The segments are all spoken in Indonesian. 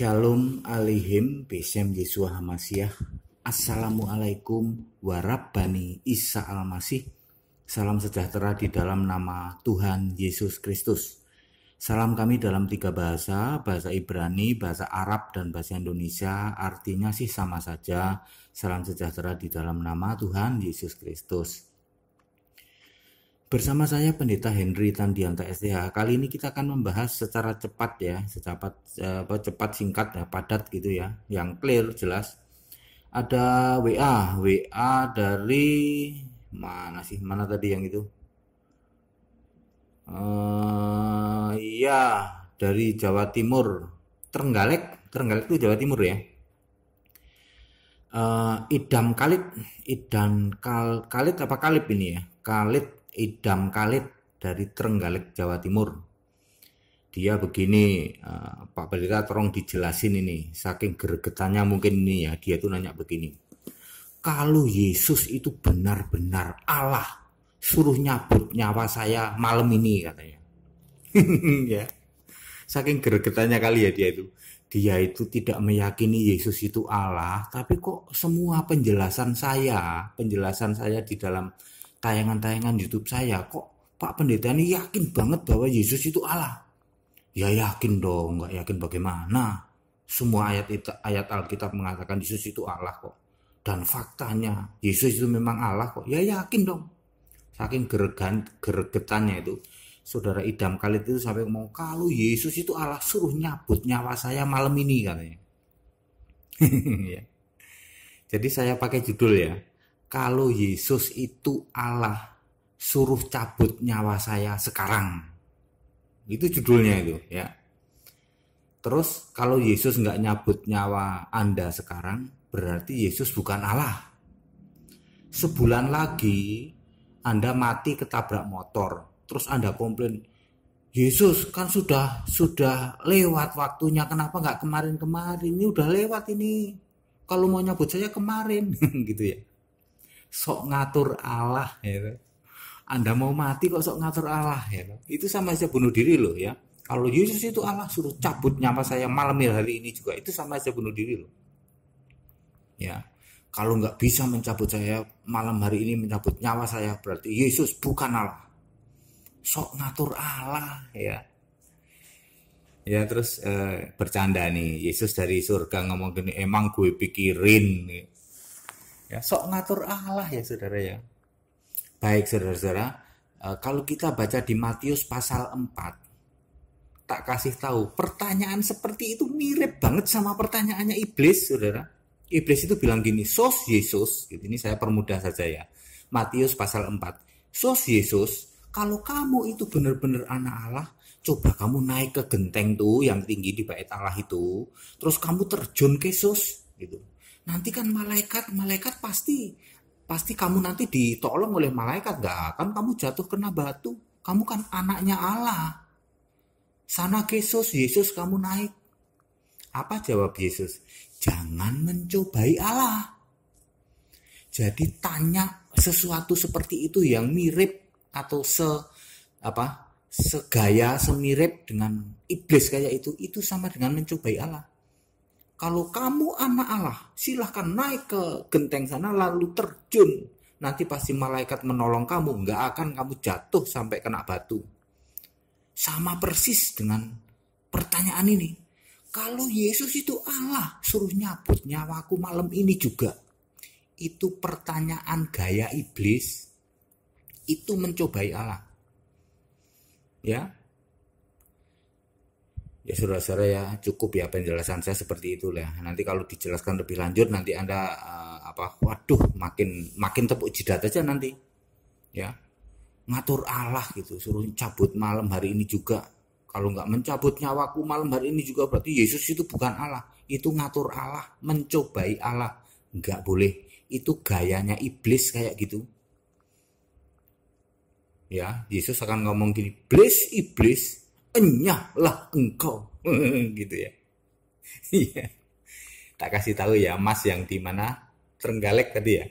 Shalom alihim Besem Yesua Hamasiah Assalamualaikum warabbani Isa Almasih Salam sejahtera di dalam nama Tuhan Yesus Kristus Salam kami dalam tiga bahasa, bahasa Ibrani, bahasa Arab, dan bahasa Indonesia Artinya sih sama saja Salam sejahtera di dalam nama Tuhan Yesus Kristus Bersama saya Pendeta Henry Tandianta STH. Kali ini kita akan membahas secara cepat ya, secepat apa cepat singkat ya, padat gitu ya, yang clear jelas. Ada WA, WA dari mana sih? Mana tadi yang itu? Uh, dari Jawa Timur. terenggalek terenggalek itu Jawa Timur ya. Uh, idam kalit Idam Kal, kalit apa kalit ini ya? kalit Idam Kalit dari Trenggalek Jawa Timur dia begini uh, Pak Pendeta tolong dijelasin ini saking gregetannya mungkin ini ya dia tuh nanya begini kalau Yesus itu benar-benar Allah suruh nyabut nyawa saya malam ini katanya ya saking gregetannya kali ya dia itu dia itu tidak meyakini Yesus itu Allah, tapi kok semua penjelasan saya, penjelasan saya di dalam tayangan-tayangan YouTube saya kok Pak Pendeta ini yakin banget bahwa Yesus itu Allah. Ya yakin dong, nggak yakin bagaimana? Semua ayat itu, ayat Alkitab mengatakan Yesus itu Allah kok. Dan faktanya Yesus itu memang Allah kok. Ya yakin dong. Saking geregan geregetannya itu saudara idam kali itu sampai mau kalau Yesus itu Allah suruh nyabut nyawa saya malam ini katanya. Ya. Jadi saya pakai judul ya kalau Yesus itu Allah suruh cabut nyawa saya sekarang itu judulnya itu ya terus kalau Yesus nggak nyabut nyawa anda sekarang berarti Yesus bukan Allah sebulan lagi anda mati ketabrak motor terus anda komplain Yesus kan sudah sudah lewat waktunya kenapa nggak kemarin kemarin ini udah lewat ini kalau mau nyabut saya kemarin gitu ya sok ngatur Allah gitu. Anda mau mati kok sok ngatur Allah gitu. Itu sama aja bunuh diri loh ya. Kalau Yesus itu Allah suruh cabut nyawa saya malam ya, hari ini juga itu sama aja bunuh diri loh. Ya. Kalau nggak bisa mencabut saya malam hari ini mencabut nyawa saya berarti Yesus bukan Allah. Sok ngatur Allah ya ya terus eh, bercanda nih Yesus dari surga ngomong gini emang gue pikirin ya sok ngatur Allah ya saudara ya baik saudara-saudara eh, kalau kita baca di Matius pasal 4 tak kasih tahu pertanyaan seperti itu mirip banget sama pertanyaannya iblis saudara iblis itu bilang gini sos Yesus gitu ini saya permudah saja ya Matius pasal 4 sos Yesus kalau kamu itu benar-benar anak Allah coba kamu naik ke genteng tuh yang tinggi di bait Allah itu terus kamu terjun ke sos gitu nanti kan malaikat malaikat pasti pasti kamu nanti ditolong oleh malaikat gak akan kamu jatuh kena batu kamu kan anaknya Allah sana Yesus Yesus kamu naik apa jawab Yesus jangan mencobai Allah jadi tanya sesuatu seperti itu yang mirip atau se apa segaya semirip dengan iblis kayak itu itu sama dengan mencobai Allah kalau kamu anak Allah, silahkan naik ke genteng sana lalu terjun. Nanti pasti malaikat menolong kamu, nggak akan kamu jatuh sampai kena batu. Sama persis dengan pertanyaan ini. Kalau Yesus itu Allah, suruh nyabut nyawaku malam ini juga. Itu pertanyaan gaya iblis. Itu mencobai Allah. Ya, Ya sudah saudara ya cukup ya penjelasan saya seperti itulah. Nanti kalau dijelaskan lebih lanjut nanti Anda uh, apa waduh makin makin tepuk jidat aja nanti. Ya. Ngatur Allah gitu, suruh cabut malam hari ini juga. Kalau nggak mencabut nyawaku malam hari ini juga berarti Yesus itu bukan Allah. Itu ngatur Allah, mencobai Allah. Nggak boleh. Itu gayanya iblis kayak gitu. Ya, Yesus akan ngomong gini, "Iblis, iblis, enyahlah engkau gitu ya iya. tak kasih tahu ya mas yang di mana terenggalek tadi ya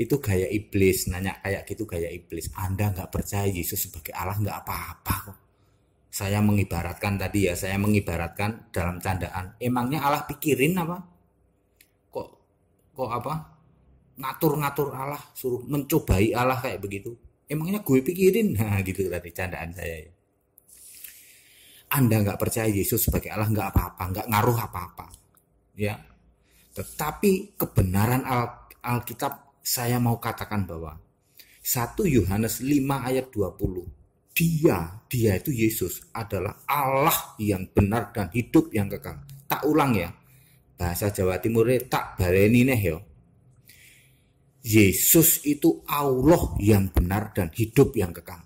itu gaya iblis nanya kayak gitu gaya iblis anda nggak percaya Yesus sebagai Allah nggak apa-apa kok saya mengibaratkan tadi ya saya mengibaratkan dalam candaan emangnya Allah pikirin apa kok kok apa ngatur-ngatur Allah suruh mencobai Allah kayak begitu emangnya gue pikirin nah gitu tadi candaan saya ya anda nggak percaya Yesus sebagai Allah nggak apa-apa, nggak ngaruh apa-apa, ya. Tetapi kebenaran Al Alkitab saya mau katakan bahwa 1 Yohanes 5 ayat 20 dia, dia itu Yesus adalah Allah yang benar dan hidup yang kekal. Tak ulang ya. Bahasa Jawa Timur e, tak bareni neh yo. Yesus itu Allah yang benar dan hidup yang kekal.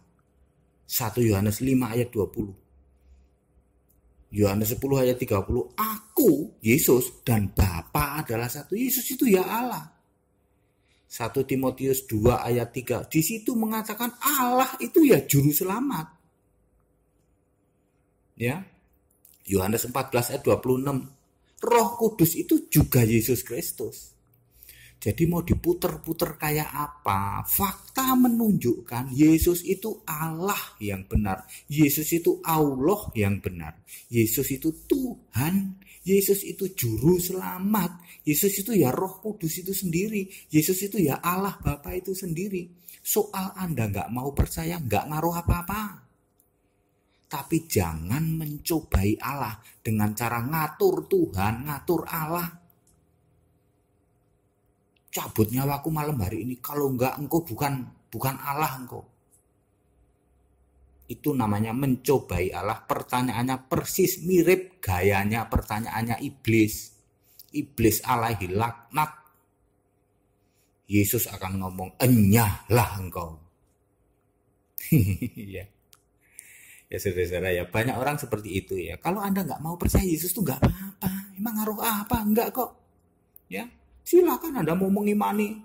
1 Yohanes 5 ayat 20. Yohanes 10 ayat 30, aku Yesus dan Bapa adalah satu. Yesus itu ya Allah. 1 Timotius 2 ayat 3. Di situ mengatakan Allah itu ya juru selamat. Ya. Yohanes 14 ayat 26. Roh Kudus itu juga Yesus Kristus. Jadi mau diputer-puter kayak apa? Fakta menunjukkan Yesus itu Allah yang benar. Yesus itu Allah yang benar. Yesus itu Tuhan. Yesus itu juru selamat. Yesus itu ya roh kudus itu sendiri. Yesus itu ya Allah Bapa itu sendiri. Soal Anda nggak mau percaya nggak ngaruh apa-apa. Tapi jangan mencobai Allah dengan cara ngatur Tuhan, ngatur Allah cabut nyawaku malam hari ini kalau enggak engkau bukan bukan Allah engkau itu namanya mencobai Allah pertanyaannya persis mirip gayanya pertanyaannya iblis iblis alaihi laknat Yesus akan ngomong enyahlah engkau ya ya saudara ya banyak orang seperti itu ya kalau anda nggak mau percaya Yesus tuh nggak apa-apa emang ngaruh apa enggak kok ya silahkan Anda mau mengimani.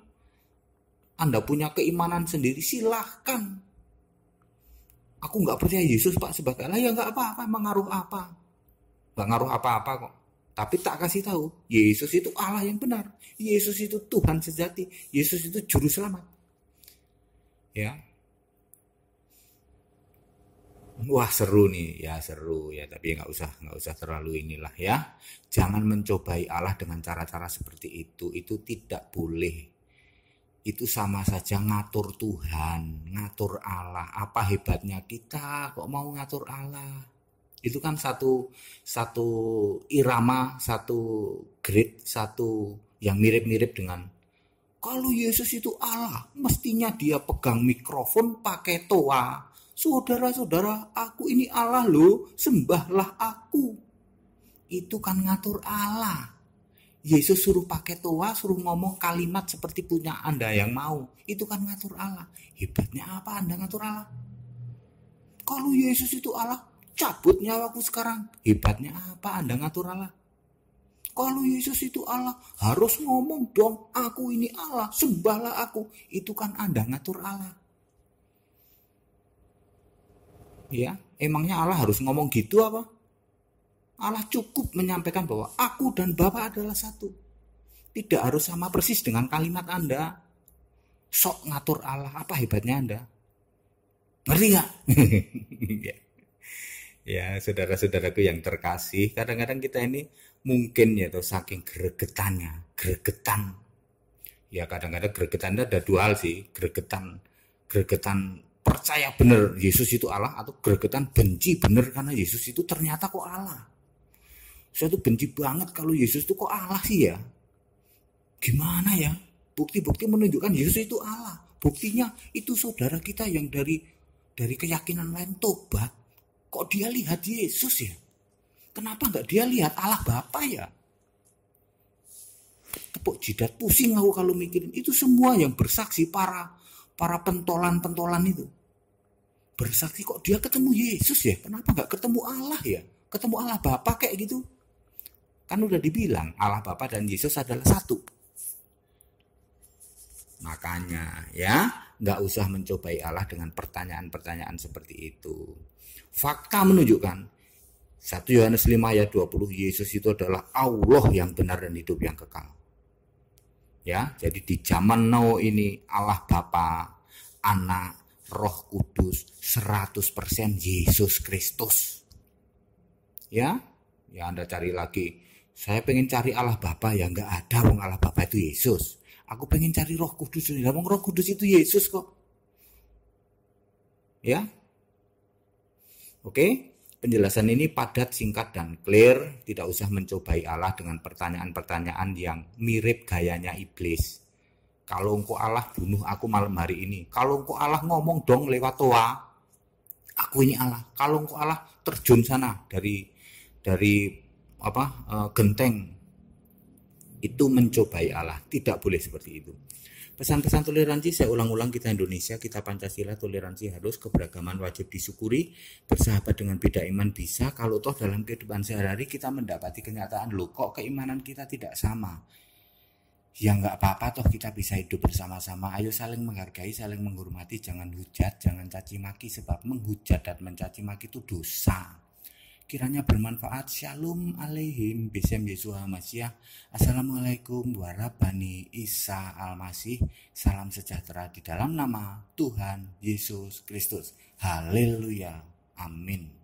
Anda punya keimanan sendiri, silahkan. Aku nggak percaya Yesus Pak sebagai Allah ya nggak apa-apa, emang apa? Nggak ngaruh apa-apa kok. Tapi tak kasih tahu, Yesus itu Allah yang benar. Yesus itu Tuhan sejati. Yesus itu juru selamat. Ya, wah seru nih ya seru ya tapi nggak usah nggak usah terlalu inilah ya jangan mencobai Allah dengan cara-cara seperti itu itu tidak boleh itu sama saja ngatur Tuhan ngatur Allah apa hebatnya kita kok mau ngatur Allah itu kan satu satu irama satu grid satu yang mirip-mirip dengan kalau Yesus itu Allah, mestinya dia pegang mikrofon pakai toa, saudara-saudara, aku ini Allah loh, sembahlah aku. Itu kan ngatur Allah. Yesus suruh pakai toa, suruh ngomong kalimat seperti punya Anda yang mau. Itu kan ngatur Allah. Hebatnya apa Anda ngatur Allah? Kalau Yesus itu Allah, cabut nyawaku sekarang. Hebatnya apa Anda ngatur Allah? Kalau Yesus itu Allah, harus ngomong dong, aku ini Allah, sembahlah aku. Itu kan Anda ngatur Allah ya emangnya Allah harus ngomong gitu apa Allah cukup menyampaikan bahwa aku dan Bapa adalah satu tidak harus sama persis dengan kalimat Anda sok ngatur Allah apa hebatnya Anda ngerti ya ya saudara-saudaraku yang terkasih kadang-kadang kita ini mungkin ya tuh saking gregetannya gregetan ya kadang-kadang gregetan ada dua hal sih gregetan gregetan percaya benar Yesus itu Allah atau gregetan benci benar karena Yesus itu ternyata kok Allah. Saya tuh benci banget kalau Yesus tuh kok Allah sih ya. Gimana ya? Bukti-bukti menunjukkan Yesus itu Allah. Buktinya itu saudara kita yang dari dari keyakinan lain tobat. Kok dia lihat Yesus ya? Kenapa nggak dia lihat Allah Bapa ya? Tepuk jidat pusing aku kalau mikirin itu semua yang bersaksi para para pentolan-pentolan itu bersaksi kok dia ketemu Yesus ya? Kenapa nggak ketemu Allah ya? Ketemu Allah Bapa kayak gitu? Kan udah dibilang Allah Bapa dan Yesus adalah satu. Makanya ya nggak usah mencobai Allah dengan pertanyaan-pertanyaan seperti itu. Fakta menunjukkan 1 Yohanes 5 ayat 20 Yesus itu adalah Allah yang benar dan hidup yang kekal. Ya, jadi di zaman now ini Allah Bapa, Anak Roh Kudus 100% Yesus Kristus. Ya, ya Anda cari lagi. Saya pengen cari Allah Bapa yang nggak ada wong Allah Bapa itu Yesus. Aku pengen cari Roh Kudus. ini, wong Roh Kudus itu Yesus kok. Ya. Oke, penjelasan ini padat, singkat, dan clear. Tidak usah mencobai Allah dengan pertanyaan-pertanyaan yang mirip gayanya iblis. Kalau engkau Allah bunuh aku malam hari ini. Kalau engkau Allah ngomong dong lewat toa, aku ini Allah. Kalau engkau Allah terjun sana dari dari apa e, genteng itu mencobai Allah. Tidak boleh seperti itu. Pesan-pesan toleransi saya ulang-ulang kita Indonesia, kita Pancasila toleransi harus keberagaman wajib disyukuri, bersahabat dengan beda iman bisa kalau toh dalam kehidupan sehari-hari kita mendapati kenyataan loh kok keimanan kita tidak sama ya nggak apa-apa toh kita bisa hidup bersama-sama ayo saling menghargai saling menghormati jangan hujat jangan caci maki sebab menghujat dan mencaci maki itu dosa kiranya bermanfaat shalom alaihim bisem Yesus Hamasyah assalamualaikum warahmatullahi Isa Almasih salam sejahtera di dalam nama Tuhan Yesus Kristus haleluya amin